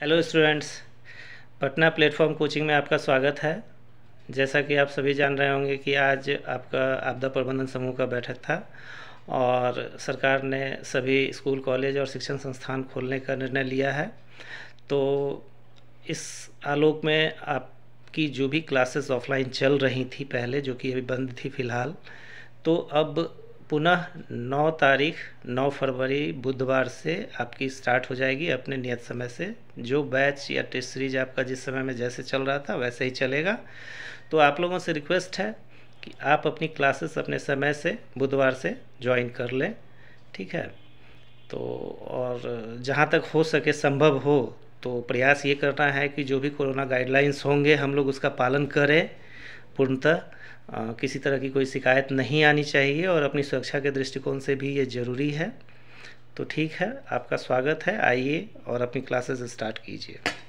hello students Patna platform coaching में आपका स्वागत है जैसा कि आप सभी जान रहे होंगे कि आज आपका आपदा प्रबंधन समूह का बैठक था और सरकार ने सभी स्कूल कॉलेज और शिक्षण संस्थान खोलने का निर्णय लिया है तो इस आलोक में आपकी जो भी क्लासेस ऑफलाइन चल रही थी पहले जो कि अभी बंद थी फ़िलहाल तो अब पुनः 9 तारीख 9 फरवरी बुधवार से आपकी स्टार्ट हो जाएगी अपने नियत समय से जो बैच या टेस्ट सीरीज आपका जिस समय में जैसे चल रहा था वैसे ही चलेगा तो आप लोगों से रिक्वेस्ट है कि आप अपनी क्लासेस अपने समय से बुधवार से ज्वाइन कर लें ठीक है तो और जहाँ तक हो सके संभव हो तो प्रयास ये करना है कि जो भी कोरोना गाइडलाइंस होंगे हम लोग उसका पालन करें पूर्णतः किसी तरह की कोई शिकायत नहीं आनी चाहिए और अपनी सुरक्षा के दृष्टिकोण से भी ये ज़रूरी है तो ठीक है आपका स्वागत है आइए और अपनी क्लासेस स्टार्ट कीजिए